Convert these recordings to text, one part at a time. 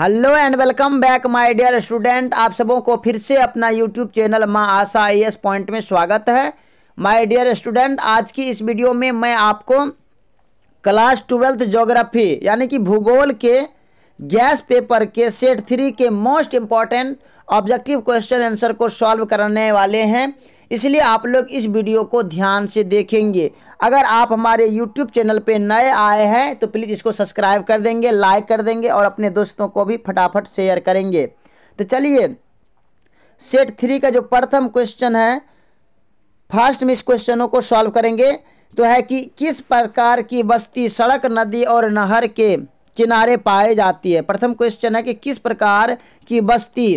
hello and welcome back my dear student आप सबों को फिर से अपना यूट्यूब चैनल माँ आशा आई एस पॉइंट में स्वागत है माय डियर स्टूडेंट आज की इस वीडियो में मैं आपको क्लास ट्वेल्थ जोग्राफी यानी कि भूगोल के गैस पेपर के सेट थ्री के most important objective question answer को सॉल्व करने वाले हैं इसलिए आप लोग इस वीडियो को ध्यान से देखेंगे अगर आप हमारे यूट्यूब चैनल पे नए आए हैं तो प्लीज़ इसको सब्सक्राइब कर देंगे लाइक कर देंगे और अपने दोस्तों को भी फटाफट शेयर करेंगे तो चलिए सेट थ्री का जो प्रथम क्वेश्चन है फर्स्ट में इस क्वेश्चनों को सॉल्व करेंगे तो है कि किस प्रकार की बस्ती सड़क नदी और नहर के किनारे पाए जाती है प्रथम क्वेश्चन है कि किस प्रकार की बस्ती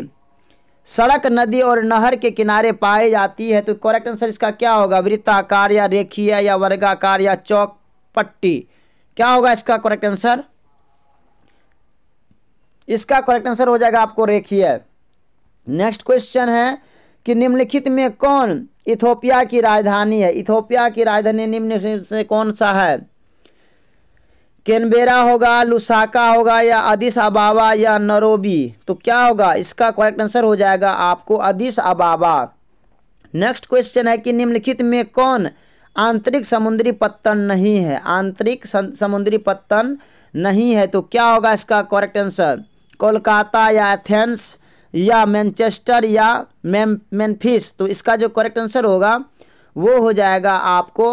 सड़क नदी और नहर के किनारे पाई जाती है तो करेक्ट आंसर इसका क्या होगा वृत्ताकार या रेखीय या वर्गाकार या चौक पट्टी क्या होगा इसका करेक्ट आंसर इसका करेक्ट आंसर हो जाएगा आपको रेखीय नेक्स्ट क्वेश्चन है कि निम्नलिखित में कौन इथोपिया की राजधानी है इथोपिया की राजधानी निम्न से कौन सा है कैनबेरा होगा लुसाका होगा या अदिस अबाबा या नरोबी तो क्या होगा इसका करेक्ट आंसर हो जाएगा आपको अदिस अबाबा नेक्स्ट क्वेश्चन है कि निम्नलिखित में कौन आंतरिक समुद्री पत्तन नहीं है आंतरिक समुद्री पत्तन नहीं है तो क्या होगा इसका करेक्ट आंसर कोलकाता या एथेंस या मैनचेस्टर या मैनफिस तो इसका जो करेक्ट आंसर होगा वो हो जाएगा आपको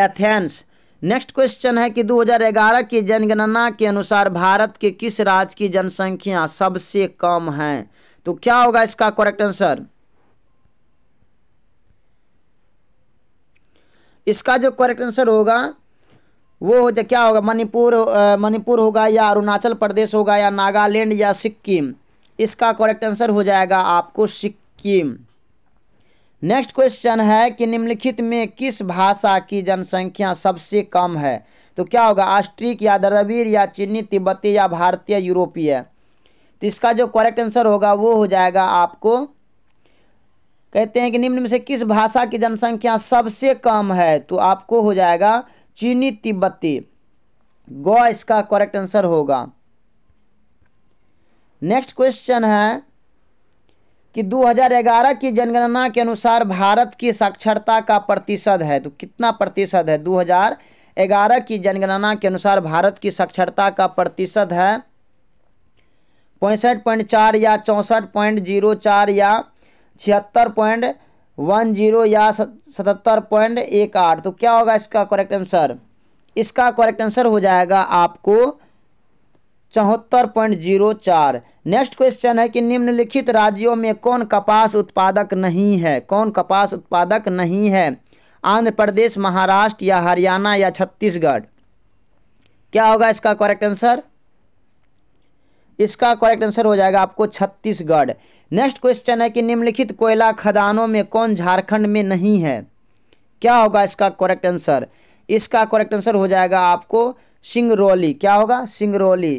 एथेंस नेक्स्ट क्वेश्चन है कि 2011 की जनगणना के अनुसार भारत के किस राज्य की जनसंख्या सबसे कम है तो क्या होगा इसका करेक्ट आंसर इसका जो करेक्ट आंसर होगा वो हो क्या होगा मणिपुर मणिपुर होगा या अरुणाचल प्रदेश होगा या नागालैंड या सिक्किम इसका करेक्ट आंसर हो जाएगा आपको सिक्किम नेक्स्ट क्वेश्चन है कि निम्नलिखित में किस भाषा की जनसंख्या सबसे कम है तो क्या होगा ऑस्ट्रिक या द्रविड़ या चीनी तिब्बती या भारतीय यूरोपीय तो इसका जो करेक्ट आंसर होगा वो हो जाएगा आपको कहते हैं कि निम्न में से किस भाषा की जनसंख्या सबसे कम है तो आपको हो जाएगा चीनी तिब्बती गौ इसका करेक्ट आंसर होगा नेक्स्ट क्वेश्चन है कि 2011 की जनगणना के अनुसार भारत की साक्षरता का प्रतिशत है तो कितना प्रतिशत है 2011 की जनगणना के अनुसार भारत की साक्षरता का प्रतिशत है पैंसठ पॉइंट चार या चौंसठ पॉइंट जीरो चार या छिहत्तर पॉइंट वन जीरो या सतहत्तर पॉइंट एक आठ तो क्या होगा इसका करेक्ट आंसर इसका करेक्ट आंसर हो जाएगा आपको चौहत्तर पॉइंट जीरो चार नेक्स्ट क्वेश्चन है कि निम्नलिखित राज्यों में कौन कपास उत्पादक नहीं है कौन कपास उत्पादक नहीं है आंध्र प्रदेश महाराष्ट्र या हरियाणा या छत्तीसगढ़ क्या होगा इसका करेक्ट आंसर इसका करेक्ट आंसर हो जाएगा आपको छत्तीसगढ़ नेक्स्ट क्वेश्चन है कि निम्नलिखित कोयला खदानों में कौन झारखंड में नहीं है क्या होगा इसका करेक्ट आंसर इसका करेक्ट आंसर हो जाएगा आपको सिंगरौली क्या होगा सिंगरौली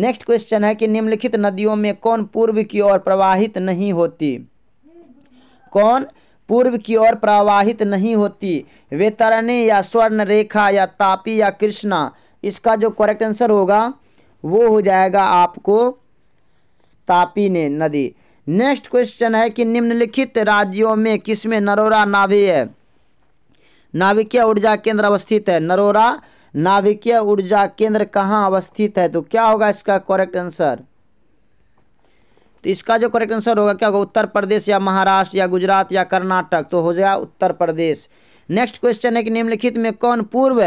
नेक्स्ट क्वेश्चन है कि निम्नलिखित नदियों में कौन पूर्व की ओर प्रवाहित नहीं होती कौन पूर्व की ओर प्रवाहित नहीं होती वेतरणी या स्वर्ण रेखा या तापी या कृष्णा इसका जो करेक्ट आंसर होगा वो हो जाएगा आपको तापी ने नदी नेक्स्ट क्वेश्चन है कि निम्नलिखित राज्यों में किसमें नरोरा है नाभिकीय ऊर्जा केंद्र अवस्थित है नरोरा नाभिकीय ऊर्जा केंद्र कहाँ अवस्थित है तो क्या होगा इसका करेक्ट आंसर तो इसका जो करेक्ट आंसर होगा क्या होगा उत्तर प्रदेश या महाराष्ट्र या गुजरात या कर्नाटक तो हो जाएगा उत्तर प्रदेश नेक्स्ट क्वेश्चन है कि निम्नलिखित में कौन पूर्व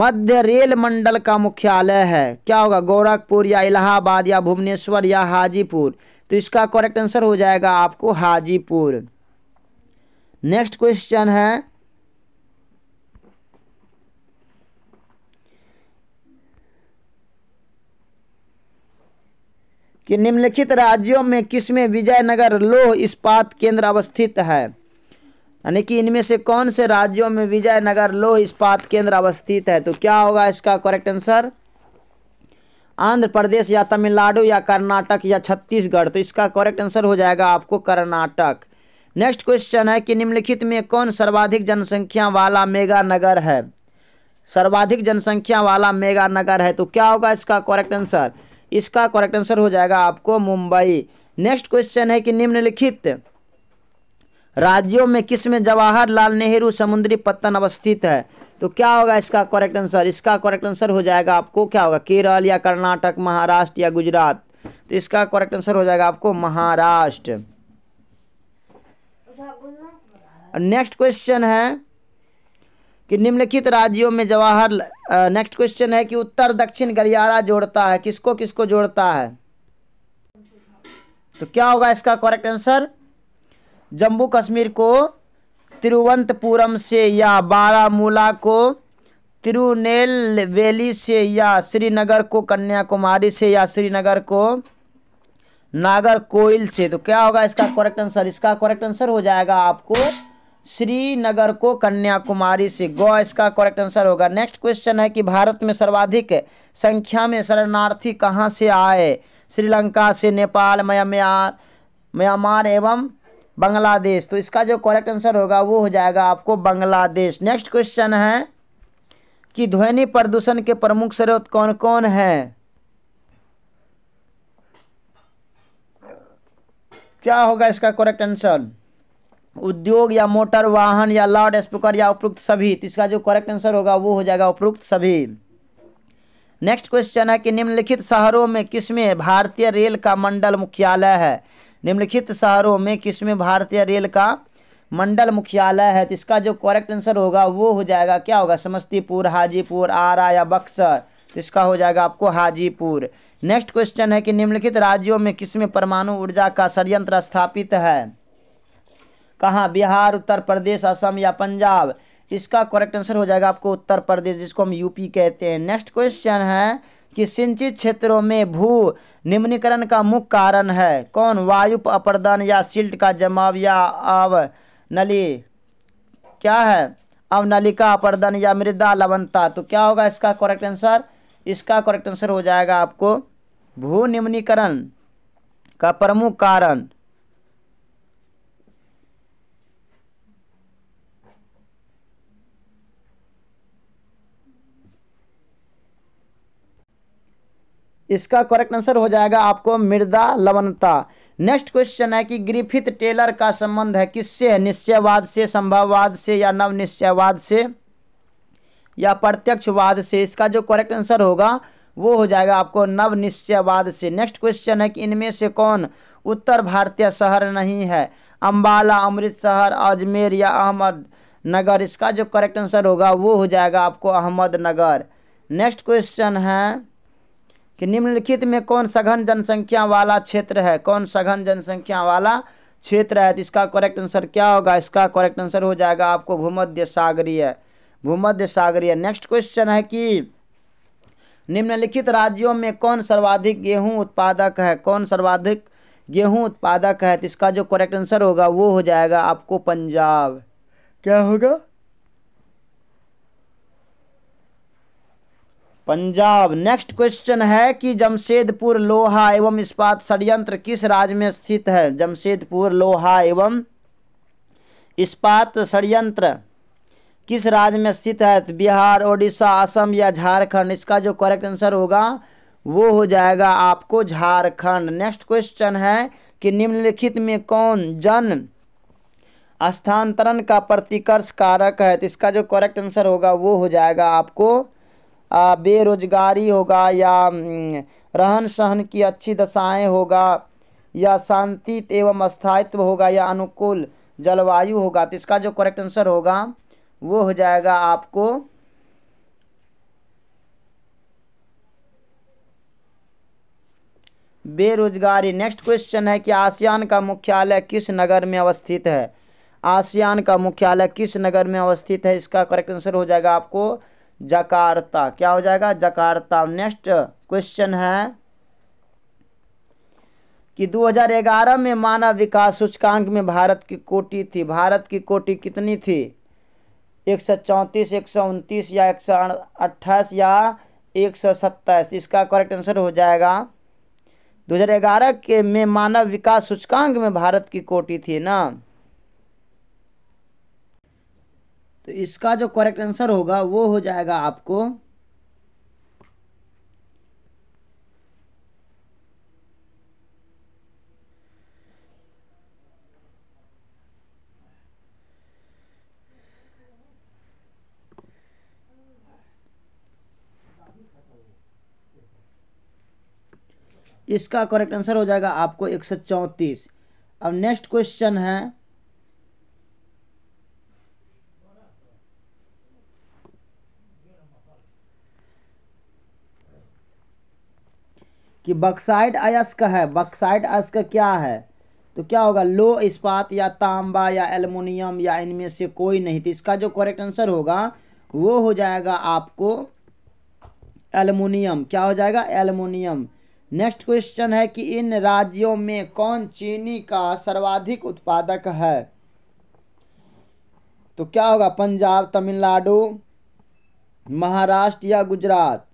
मध्य रेल मंडल का मुख्यालय है क्या होगा गोरखपुर या इलाहाबाद या भुवनेश्वर या हाजीपुर तो इसका करेक्ट आंसर हो जाएगा आपको हाजीपुर नेक्स्ट क्वेश्चन है कि निम्नलिखित राज्यों में किसमें विजयनगर लोह इस्पात केंद्र अवस्थित है यानी कि इनमें से कौन से राज्यों में विजयनगर लोह इस्पात केंद्र अवस्थित है तो क्या होगा इसका करेक्ट आंसर आंध्र प्रदेश या तमिलनाडु या कर्नाटक या छत्तीसगढ़ तो इसका करेक्ट आंसर हो जाएगा आपको कर्नाटक नेक्स्ट क्वेश्चन है कि निम्नलिखित में कौन सर्वाधिक जनसंख्या वाला मेगा नगर है सर्वाधिक जनसंख्या वाला मेगा नगर है तो क्या होगा इसका करेक्ट आंसर इसका करेक्ट आंसर हो जाएगा आपको मुंबई नेक्स्ट क्वेश्चन है कि निम्नलिखित राज्यों में किस में जवाहरलाल नेहरू समुद्री पत्तन अवस्थित है तो क्या होगा इसका करेक्ट आंसर इसका करेक्ट आंसर हो जाएगा आपको क्या होगा केरल या कर्नाटक महाराष्ट्र या गुजरात तो इसका करेक्ट आंसर हो जाएगा आपको महाराष्ट्र नेक्स्ट क्वेश्चन है कि निम्नलिखित राज्यों में जवाहर नेक्स्ट क्वेश्चन है कि उत्तर दक्षिण गलियारा जोड़ता है किसको किसको जोड़ता है तो क्या होगा इसका करेक्ट आंसर जम्मू कश्मीर को तिरुवंतपुरम से या बारामूला को तिरुनेलवेली से या श्रीनगर को कन्याकुमारी से या श्रीनगर को नागर कोइल से तो क्या होगा इसका करेक्ट आंसर इसका करेक्ट आंसर हो जाएगा आपको श्रीनगर को कन्याकुमारी से गोवा इसका करेक्ट आंसर होगा नेक्स्ट क्वेश्चन है कि भारत में सर्वाधिक संख्या में शरणार्थी कहाँ से आए श्रीलंका से नेपाल म्यांमार म्यांमार एवं बांग्लादेश तो इसका जो करेक्ट आंसर होगा वो हो जाएगा आपको बांग्लादेश नेक्स्ट क्वेश्चन है कि ध्वनि प्रदूषण के प्रमुख स्रोत कौन कौन हैं क्या होगा इसका करेक्ट आंसर उद्योग या मोटर वाहन या लाउड स्पीकर या उपरोक्त सभी तो इसका जो करेक्ट आंसर होगा वो हो जाएगा उपरोक्त सभी नेक्स्ट क्वेश्चन है कि निम्नलिखित शहरों में किसमें भारतीय रेल का मंडल मुख्यालय है निम्नलिखित शहरों में किसमें भारतीय रेल का मंडल मुख्यालय है तो इसका जो करेक्ट आंसर होगा वो हो जाएगा क्या होगा समस्तीपुर हाजीपुर आरा या बक्सर तो इसका हो जाएगा आपको हाजीपुर नेक्स्ट क्वेश्चन है कि निम्नलिखित राज्यों में किसमें परमाणु ऊर्जा का षडयंत्र स्थापित है कहाँ बिहार उत्तर प्रदेश असम या पंजाब इसका करेक्ट आंसर हो जाएगा आपको उत्तर प्रदेश जिसको हम यूपी कहते हैं नेक्स्ट क्वेश्चन है कि सिंचित क्षेत्रों में भू निम्नीकरण का मुख्य कारण है कौन वायु अपरदन या सिल्ट का जमाव या अवनली क्या है नलिका अपरदन या मृदा लवनता तो क्या होगा इसका करेक्ट आंसर इसका करेक्ट आंसर हो जाएगा आपको भू निम्नीकरण का प्रमुख कारण इसका करेक्ट आंसर हो जाएगा आपको मृदा लवनता नेक्स्ट क्वेश्चन है कि ग्रिफिथ टेलर का संबंध है किससे है निश्चयवाद से संभववाद से या नवनिश्चयवाद से या प्रत्यक्षवाद से इसका जो करेक्ट आंसर होगा वो हो जाएगा आपको नवनिश्चयवाद से नेक्स्ट क्वेश्चन है कि इनमें से कौन उत्तर भारतीय शहर नहीं है अम्बाला अमृतसर अजमेर या अहमद नगर इसका जो करेक्ट आंसर होगा वो हो जाएगा आपको अहमदनगर नेक्स्ट क्वेश्चन है कि निम्नलिखित में कौन सघन जनसंख्या वाला क्षेत्र है कौन सघन जनसंख्या वाला क्षेत्र है तो इसका करेक्ट आंसर क्या होगा इसका करेक्ट आंसर हो जाएगा आपको भूमध्य सागरीय भूमध्य सागरीय नेक्स्ट क्वेश्चन है कि निम्नलिखित राज्यों में कौन सर्वाधिक गेहूं उत्पादक है कौन सर्वाधिक गेहूं उत्पादक है तो इसका जो करेक्ट आंसर होगा वो हो जाएगा आपको पंजाब क्या होगा पंजाब नेक्स्ट क्वेश्चन है कि जमशेदपुर लोहा एवं इस्पात षडयंत्र किस राज्य में स्थित है जमशेदपुर लोहा एवं इस्पात षडयंत्र किस राज्य में स्थित है तो बिहार ओडिशा असम या झारखंड इसका जो करेक्ट आंसर होगा वो हो जाएगा आपको झारखंड नेक्स्ट क्वेश्चन है कि निम्नलिखित में कौन जन स्थानांतरण का प्रतिकर्ष कारक है तो इसका जो करेक्ट आंसर होगा वो हो जाएगा आपको बेरोजगारी होगा या रहन सहन की अच्छी दशाएं होगा या शांति एवं स्थायित्व होगा या अनुकूल जलवायु होगा तो इसका जो करेक्ट आंसर होगा वो हो जाएगा आपको बेरोजगारी नेक्स्ट क्वेश्चन है कि आसियान का मुख्यालय किस नगर में अवस्थित है आसियान का मुख्यालय किस नगर में अवस्थित है इसका करेक्ट आंसर हो जाएगा आपको जकार्ता क्या हो जाएगा जकार्ता नेक्स्ट क्वेश्चन है कि 2011 में मानव विकास सूचकांक में भारत की कोटि थी भारत की कोटि कितनी थी एक सौ चौंतीस एक सौ उनतीस या एक सौ या एक सौ सत्ताईस इसका करेक्ट आंसर हो जाएगा 2011 के में मानव विकास सूचकांक में भारत की कोटि थी ना तो इसका जो करेक्ट आंसर होगा वो हो जाएगा आपको इसका करेक्ट आंसर हो जाएगा आपको एक सौ चौंतीस अब नेक्स्ट क्वेश्चन है कि बक्साइड अयस्क है बक्साइड अयस्क क्या है तो क्या होगा लो इस्पात या तांबा या एलमोनियम या इनमें से कोई नहीं तो इसका जो करेक्ट आंसर होगा वो हो जाएगा आपको एलमोनियम क्या हो जाएगा एलमोनियम नेक्स्ट क्वेश्चन है कि इन राज्यों में कौन चीनी का सर्वाधिक उत्पादक है तो क्या होगा पंजाब तमिलनाडु महाराष्ट्र या गुजरात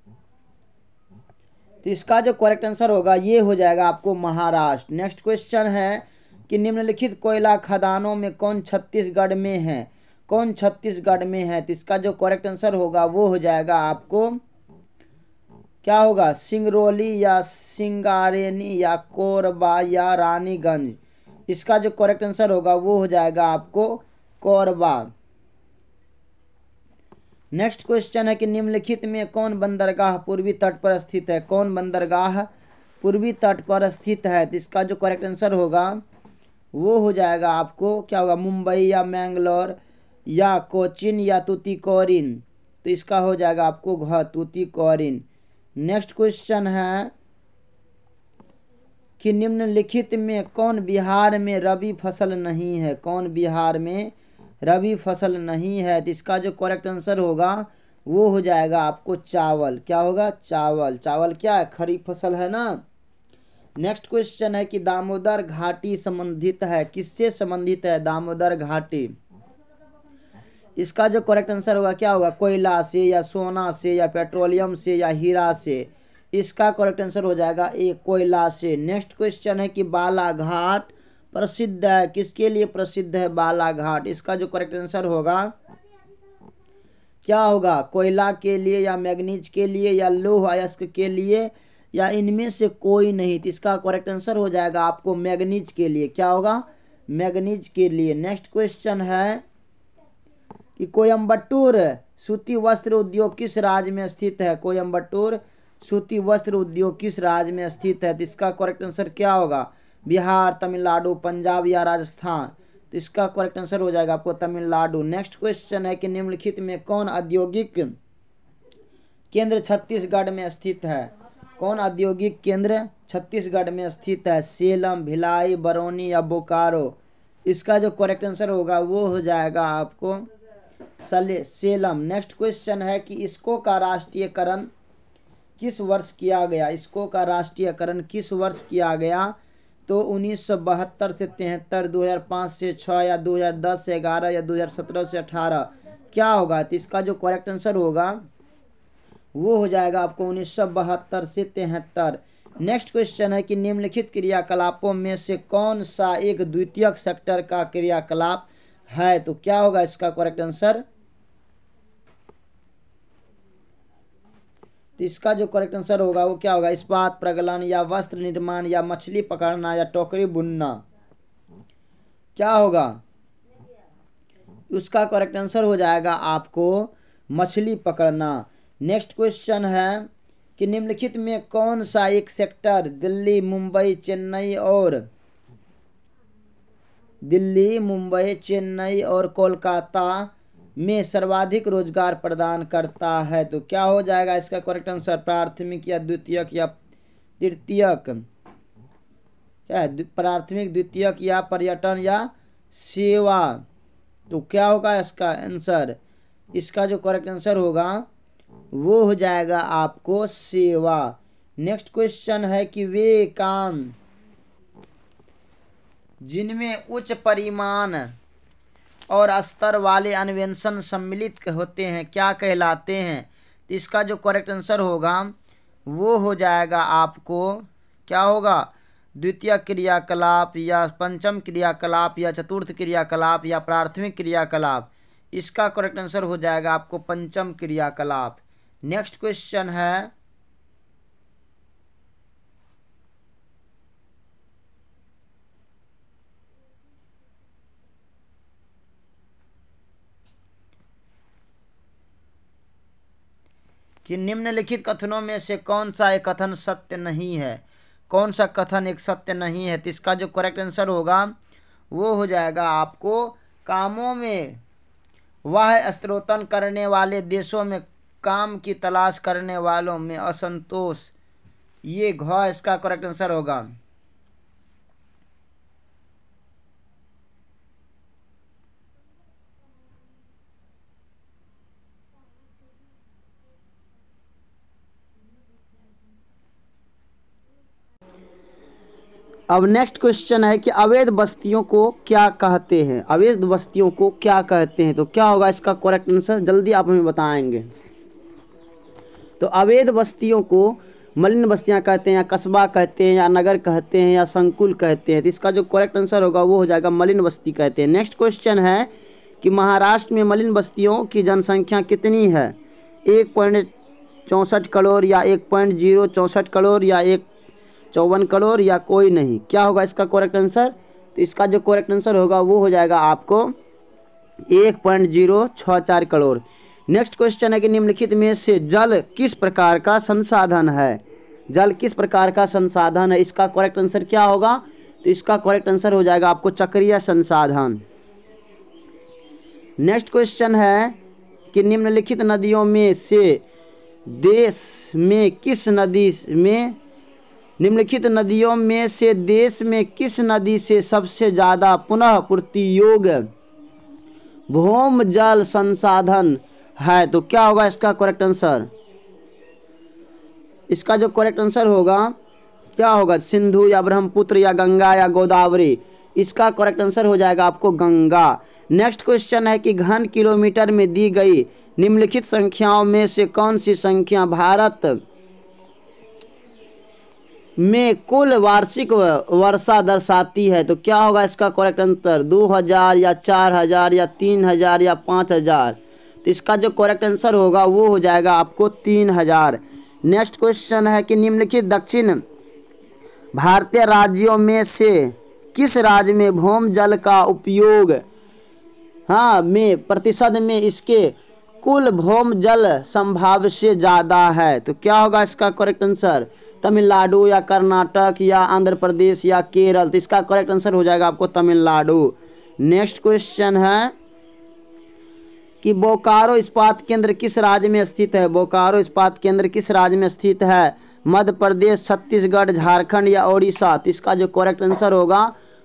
तो इसका जो करेक्ट आंसर होगा ये हो जाएगा आपको महाराष्ट्र नेक्स्ट क्वेश्चन है कि निम्नलिखित कोयला खदानों में कौन छत्तीसगढ़ में है कौन छत्तीसगढ़ में है तो इसका जो करेक्ट आंसर होगा वो हो जाएगा आपको क्या होगा सिंगरौली या सिंगारेनी या कोरबा या रानीगंज इसका जो करेक्ट आंसर होगा वो हो जाएगा आपको कोरबा नेक्स्ट क्वेश्चन है कि निम्नलिखित में कौन बंदरगाह पूर्वी तट पर स्थित है कौन बंदरगाह पूर्वी तट पर स्थित है तो इसका जो करेक्ट आंसर होगा वो हो जाएगा आपको क्या होगा मुंबई या मैंगलोर या कोचिन या तूतीकोरिन तो इसका हो जाएगा आपको घ तूतीकोरिन नेक्स्ट क्वेश्चन है कि निम्नलिखित में कौन बिहार में रबी फसल नहीं है कौन बिहार में रबी फसल नहीं है तो इसका जो करेक्ट आंसर होगा वो हो जाएगा आपको चावल क्या होगा चावल चावल क्या है खरीफ फसल है ना नेक्स्ट क्वेश्चन है कि दामोदर घाटी संबंधित है किससे संबंधित है दामोदर घाटी इसका जो करेक्ट आंसर होगा क्या होगा कोयला से या सोना से या पेट्रोलियम से या हीरा से इसका करेक्ट आंसर हो जाएगा ए कोयला से नेक्स्ट क्वेश्चन है कि बालाघाट प्रसिद्ध है किसके लिए प्रसिद्ध है बालाघाट इसका जो करेक्ट आंसर होगा क्या होगा कोयला के लिए या मैग्नीज के लिए या लोह अयस्क के लिए या इनमें से कोई नहीं तो इसका करेक्ट आंसर हो जाएगा आपको मैग्नीज के लिए क्या होगा मैग्नीज के लिए नेक्स्ट क्वेश्चन है कि कोयम्बटूर सूती वस्त्र उद्योग किस राज्य में स्थित है कोयम्बटूर सूती वस्त्र उद्योग किस राज्य में स्थित है तो इसका करेक्ट आंसर क्या होगा बिहार तमिलनाडु पंजाब या राजस्थान तो इसका करेक्ट आंसर हो जाएगा आपको तमिलनाडु नेक्स्ट क्वेश्चन है कि निम्नलिखित में कौन औद्योगिक केंद्र छत्तीसगढ़ में स्थित है कौन औद्योगिक केंद्र छत्तीसगढ़ में स्थित है सेलम भिलाई बरौनी या बोकारो इसका जो करेक्ट आंसर होगा वो हो जाएगा आपको सले सेलम नेक्स्ट क्वेश्चन है कि इसको का राष्ट्रीयकरण किस वर्ष किया गया इसको का राष्ट्रीयकरण किस वर्ष किया गया तो 1972 से तिहत्तर 2005 से 6 या 2010 से 11 या 2017 से 18 क्या होगा तो इसका जो करेक्ट आंसर होगा वो हो जाएगा आपको उन्नीस से तिहत्तर नेक्स्ट क्वेश्चन है कि निम्नलिखित क्रियाकलापों में से कौन सा एक द्वितीयक सेक्टर का क्रियाकलाप है तो क्या होगा इसका करेक्ट आंसर तो इसका जो करेक्ट आंसर होगा वो क्या होगा इस्पात प्रगलन या वस्त्र निर्माण या मछली पकड़ना या टोकरी बुनना क्या होगा उसका करेक्ट आंसर हो जाएगा आपको मछली पकड़ना नेक्स्ट क्वेश्चन है कि निम्नलिखित में कौन सा एक सेक्टर दिल्ली मुंबई चेन्नई और दिल्ली मुंबई चेन्नई और कोलकाता में सर्वाधिक रोजगार प्रदान करता है तो क्या हो जाएगा इसका करेक्ट आंसर प्राथमिक या द्वितीयक या तृतीयक क्या है प्राथमिक द्वितीयक या पर्यटन या सेवा तो क्या होगा इसका आंसर इसका जो करेक्ट आंसर होगा वो हो जाएगा आपको सेवा नेक्स्ट क्वेश्चन है कि वे काम जिनमें उच्च परिमाण और स्तर वाले अनवेंशन सम्मिलित होते हैं क्या कहलाते हैं तो इसका जो करेक्ट आंसर होगा वो हो जाएगा आपको क्या होगा द्वितीय क्रियाकलाप या पंचम क्रियाकलाप या चतुर्थ क्रियाकलाप या प्राथमिक क्रियाकलाप इसका करेक्ट आंसर हो जाएगा आपको पंचम क्रियाकलाप नेक्स्ट क्वेश्चन है कि निम्नलिखित कथनों में से कौन सा एक कथन सत्य नहीं है कौन सा कथन एक सत्य नहीं है तो इसका जो करेक्ट आंसर होगा वो हो जाएगा आपको कामों में वह स्त्रोतन करने वाले देशों में काम की तलाश करने वालों में असंतोष ये घ इसका करेक्ट आंसर होगा अब नेक्स्ट क्वेश्चन है कि अवैध बस्तियों को क्या कहते हैं अवैध बस्तियों को क्या कहते हैं तो क्या होगा इसका करेक्ट आंसर जल्दी आप हमें बताएंगे तो अवैध बस्तियों को मलिन बस्तियां कहते हैं या कस्बा कहते हैं या नगर कहते हैं या संकुल कहते हैं तो इसका जो करेक्ट आंसर होगा वो हो जाएगा मलिन बस्ती कहते हैं नेक्स्ट क्वेश्चन है कि महाराष्ट्र में मलिन बस्तियों की जनसंख्या कितनी है एक पॉइंट चौंसठ करोड़ या एक पॉइंट जीरो चौंसठ करोड़ या एक चौवन करोड़ या कोई नहीं क्या होगा इसका करेक्ट आंसर तो इसका जो करेक्ट आंसर होगा वो हो जाएगा आपको एक पॉइंट जीरो छः चार करोड़ नेक्स्ट क्वेश्चन है कि निम्नलिखित में से जल किस प्रकार का संसाधन है जल किस प्रकार का संसाधन है इसका करेक्ट आंसर क्या होगा तो इसका करेक्ट आंसर हो जाएगा आपको चक्रीय संसाधन नेक्स्ट क्वेश्चन है कि निम्नलिखित नदियों में से देश में किस नदी में निम्नलिखित नदियों में से देश में किस नदी से सबसे ज़्यादा पुनः योग भूम जल संसाधन है तो क्या होगा इसका करेक्ट आंसर इसका जो करेक्ट आंसर होगा क्या होगा सिंधु या ब्रह्मपुत्र या गंगा या गोदावरी इसका करेक्ट आंसर हो जाएगा आपको गंगा नेक्स्ट क्वेश्चन है कि घन किलोमीटर में दी गई निम्नलिखित संख्याओं में से कौन सी संख्या भारत में कुल वार्षिक वर्षा दर्शाती है तो क्या होगा इसका करेक्ट आंसर दो हज़ार या चार हज़ार या तीन हज़ार या पाँच हज़ार तो इसका जो करेक्ट आंसर होगा वो हो जाएगा आपको तीन हज़ार नेक्स्ट क्वेश्चन है कि निम्नलिखित दक्षिण भारतीय राज्यों में से किस राज्य में भौम जल का उपयोग हाँ में प्रतिशत में इसके कुल भौम जल संभाव से ज़्यादा है तो क्या होगा इसका करेक्ट आंसर तमिलनाडु या कर्नाटक या आंध्र प्रदेश या केरल तो इसका करेक्ट आंसर हो जाएगा आपको तमिलनाडु नेक्स्ट क्वेश्चन है कि बोकारो इस्पात केंद्र किस राज्य में स्थित है बोकारो इस्पात केंद्र किस राज्य में स्थित है मध्य प्रदेश छत्तीसगढ़ झारखंड या उड़ीसा तो इसका जो करेक्ट आंसर होगा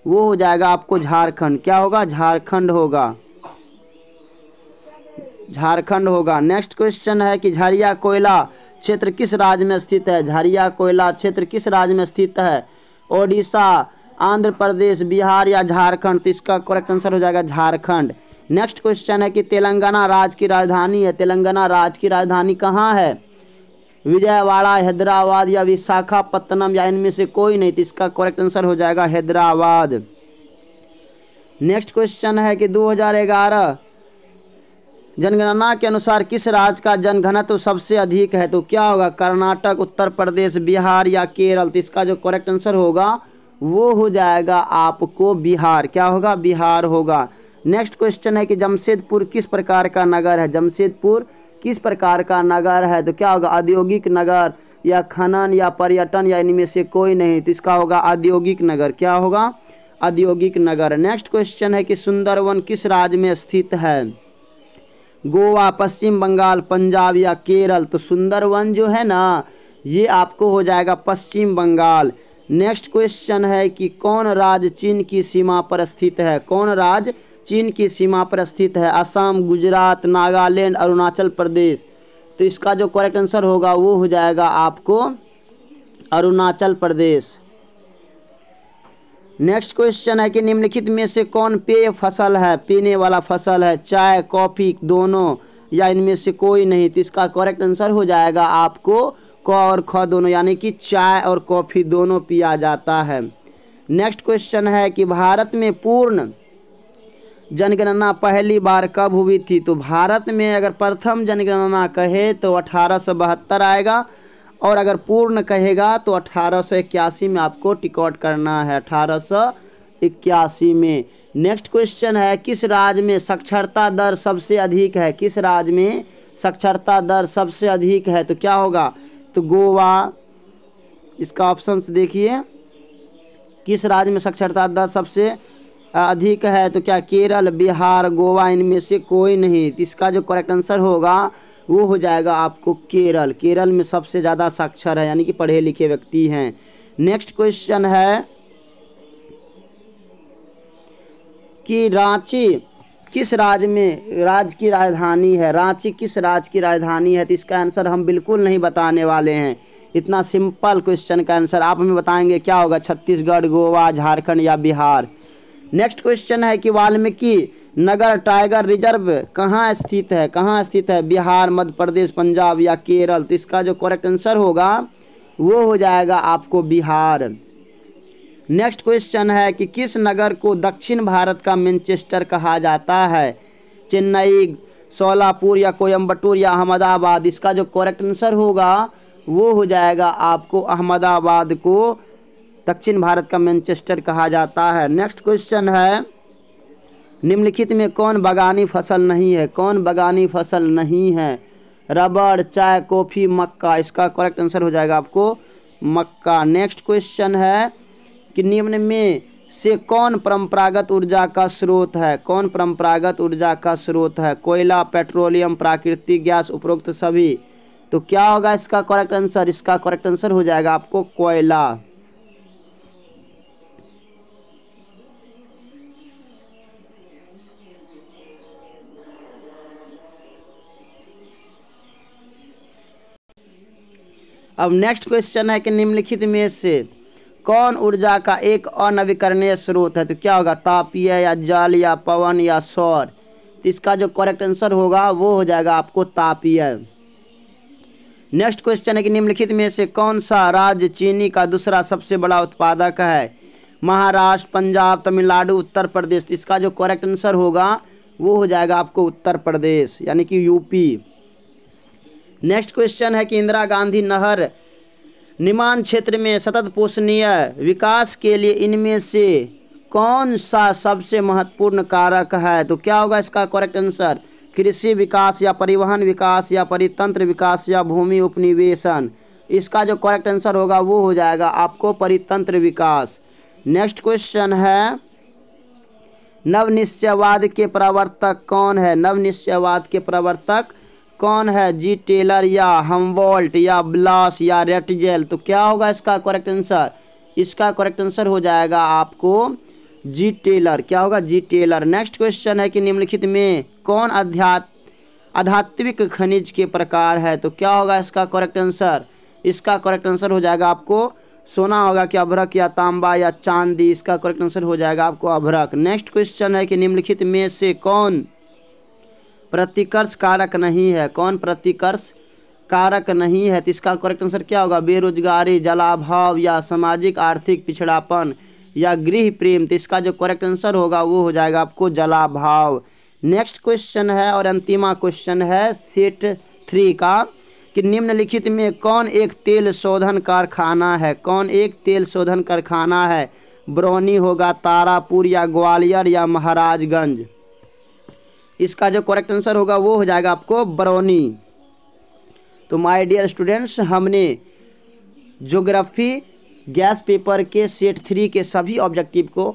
वो हो जाएगा आपको झारखंड क्या होगा झारखंड होगा झारखंड होगा नेक्स्ट क्वेश्चन है कि झारिया कोयला क्षेत्र किस राज्य में स्थित है झारिया कोयला क्षेत्र किस राज्य में स्थित है ओडिशा आंध्र प्रदेश बिहार या झारखंड तो इसका करेक्ट आंसर हो जाएगा झारखंड नेक्स्ट क्वेश्चन है कि तेलंगाना राज्य की राजधानी है तेलंगाना राज्य की राजधानी कहाँ है विजयवाड़ा हैदराबाद या विशाखापत्तनम या इनमें से कोई नहीं तो इसका करेक्ट आंसर हो जाएगा हैदराबाद नेक्स्ट क्वेश्चन है कि दो जनगणना के अनुसार किस राज्य का जनघनत्व सबसे अधिक है तो क्या होगा कर्नाटक उत्तर प्रदेश बिहार या केरल तो इसका जो करेक्ट आंसर होगा वो हो जाएगा आपको बिहार क्या होगा बिहार होगा नेक्स्ट क्वेश्चन है कि जमशेदपुर किस प्रकार का नगर है जमशेदपुर किस प्रकार का नगर है तो क्या होगा औद्योगिक नगर या खनन या पर्यटन या इनमें से कोई नहीं तो इसका होगा औद्योगिक नगर क्या होगा औद्योगिक नगर नेक्स्ट क्वेश्चन है कि सुंदरवन किस राज्य में स्थित है गोवा पश्चिम बंगाल पंजाब या केरल तो सुंदरवन जो है ना ये आपको हो जाएगा पश्चिम बंगाल नेक्स्ट क्वेश्चन है कि कौन राज्य चीन की सीमा पर स्थित है कौन राज्य चीन की सीमा पर स्थित है असम गुजरात नागालैंड अरुणाचल प्रदेश तो इसका जो करेक्ट आंसर होगा वो हो जाएगा आपको अरुणाचल प्रदेश नेक्स्ट क्वेश्चन है कि निम्नलिखित में से कौन पेय फसल है पीने वाला फसल है चाय कॉफ़ी दोनों या इनमें से कोई नहीं तो इसका करेक्ट आंसर हो जाएगा आपको क और ख दोनों यानी कि चाय और कॉफ़ी दोनों पिया जाता है नेक्स्ट क्वेश्चन है कि भारत में पूर्ण जनगणना पहली बार कब हुई थी तो भारत में अगर प्रथम जनगणना कहे तो अठारह आएगा और अगर पूर्ण कहेगा तो अठारह सौ इक्यासी में आपको टिकॉट करना है अठारह सौ इक्यासी में नेक्स्ट क्वेश्चन है किस राज्य में साक्षरता दर सबसे अधिक है किस राज्य में साक्षरता दर सबसे अधिक है तो क्या होगा तो गोवा इसका ऑप्शंस देखिए किस राज्य में साक्षरता दर सबसे अधिक है तो क्या केरल बिहार गोवा इनमें से कोई नहीं तो इसका जो करेक्ट आंसर होगा वो हो जाएगा आपको केरल केरल में सबसे ज़्यादा साक्षर है यानी कि पढ़े लिखे व्यक्ति हैं नेक्स्ट क्वेश्चन है कि रांची किस राज्य में राज्य की राजधानी है रांची किस राज्य की राजधानी है तो इसका आंसर हम बिल्कुल नहीं बताने वाले हैं इतना सिंपल क्वेश्चन का आंसर आप हमें बताएंगे क्या होगा छत्तीसगढ़ गोवा झारखंड या बिहार नेक्स्ट क्वेश्चन है कि वाल्मीकि नगर टाइगर रिजर्व कहाँ स्थित है कहाँ स्थित है बिहार मध्य प्रदेश पंजाब या केरल तो इसका जो करेक्ट आंसर होगा वो हो जाएगा आपको बिहार नेक्स्ट क्वेश्चन है कि किस नगर को दक्षिण भारत का मैनचेस्टर कहा जाता है चेन्नई सोलापुर या कोयम्बटूर या अहमदाबाद इसका जो करेक्ट आंसर होगा वो हो जाएगा आपको अहमदाबाद को दक्षिण भारत का मैनचेस्टर कहा जाता है नेक्स्ट क्वेश्चन है निम्नलिखित में कौन बागानी फसल नहीं है कौन बागानी फसल नहीं है रबड़ चाय कॉफ़ी मक्का इसका करेक्ट आंसर हो जाएगा आपको मक्का नेक्स्ट क्वेश्चन है कि निम्न में से कौन परंपरागत ऊर्जा का स्रोत है कौन परंपरागत ऊर्जा का स्रोत है कोयला पेट्रोलियम प्राकृतिक गैस उपरोक्त सभी तो क्या होगा इसका करेक्ट आंसर इसका करेक्ट आंसर हो जाएगा आपको कोयला अब नेक्स्ट क्वेश्चन है कि निम्नलिखित में से कौन ऊर्जा का एक अनवीकरणीय स्रोत है तो क्या होगा तापीय या जल या पवन या सौर तो इसका जो करेक्ट आंसर होगा वो हो जाएगा आपको तापीय नेक्स्ट क्वेश्चन है कि निम्नलिखित में से कौन सा राज्य चीनी का दूसरा सबसे बड़ा उत्पादक है महाराष्ट्र पंजाब तमिलनाडु उत्तर प्रदेश इसका जो करेक्ट आंसर होगा वो हो जाएगा आपको उत्तर प्रदेश यानी कि यूपी नेक्स्ट क्वेश्चन है कि इंदिरा गांधी नहर निमान क्षेत्र में सतत पोषणीय विकास के लिए इनमें से कौन सा सबसे महत्वपूर्ण कारक है तो क्या होगा इसका करेक्ट आंसर कृषि विकास या परिवहन विकास या परितंत्र विकास या भूमि उपनिवेशन इसका जो करेक्ट आंसर होगा वो हो जाएगा आपको परितंत्र विकास नेक्स्ट क्वेश्चन है नवनिश्चयवाद के प्रवर्तक कौन है नवनिश्चयवाद के प्रवर्तक कौन है जी टेलर या हमवॉल्ट या ब्लास या रेटजेल तो क्या होगा इसका करेक्ट आंसर इसका करेक्ट आंसर हो जाएगा आपको जी टेलर क्या होगा जी टेलर नेक्स्ट क्वेश्चन है कि निम्नलिखित में कौन अध्यात् आध्यात्मिक खनिज के प्रकार है तो क्या होगा इसका करेक्ट आंसर इसका करेक्ट आंसर हो जाएगा आपको सोना होगा कि अभ्रक या तांबा या चांदी इसका करेक्ट आंसर हो जाएगा आपको अभ्रक नेक्स्ट क्वेश्चन है कि निम्नलिखित में से कौन प्रतिकर्ष कारक नहीं है कौन प्रतिकर्ष कारक नहीं है तो इसका करेक्ट आंसर क्या होगा बेरोजगारी जलाभाव या सामाजिक आर्थिक पिछड़ापन या गृह प्रेम तो इसका जो करेक्ट आंसर होगा वो हो जाएगा आपको जलाभाव नेक्स्ट क्वेश्चन है और अंतिमा क्वेश्चन है सेट थ्री का कि निम्नलिखित में कौन एक तेल शोधन कारखाना है कौन एक तेल शोधन कारखाना है ब्रोनी होगा तारापुर या ग्वालियर या महाराजगंज इसका जो करेक्ट आंसर होगा वो हो जाएगा आपको बरौनी तो माय डियर स्टूडेंट्स हमने जोग्राफी गैस पेपर के सेट थ्री के सभी ऑब्जेक्टिव को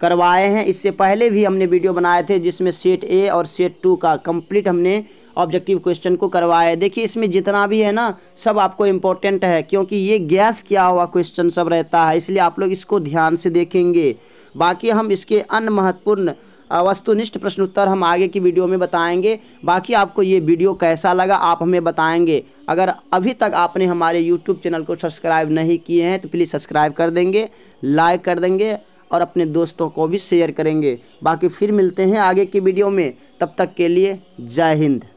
करवाए हैं इससे पहले भी हमने वीडियो बनाए थे जिसमें सेट ए और सेट टू का कंप्लीट हमने ऑब्जेक्टिव क्वेश्चन को करवाया है देखिए इसमें जितना भी है ना सब आपको इम्पोर्टेंट है क्योंकि ये गैस किया हुआ क्वेश्चन सब रहता है इसलिए आप लोग इसको ध्यान से देखेंगे बाकी हम इसके अन्य महत्वपूर्ण वस्तुनिष्ठ प्रश्नोत्तर हम आगे की वीडियो में बताएंगे बाकी आपको ये वीडियो कैसा लगा आप हमें बताएंगे अगर अभी तक आपने हमारे यूट्यूब चैनल को सब्सक्राइब नहीं किए हैं तो प्लीज़ सब्सक्राइब कर देंगे लाइक कर देंगे और अपने दोस्तों को भी शेयर करेंगे बाकी फिर मिलते हैं आगे की वीडियो में तब तक के लिए जय हिंद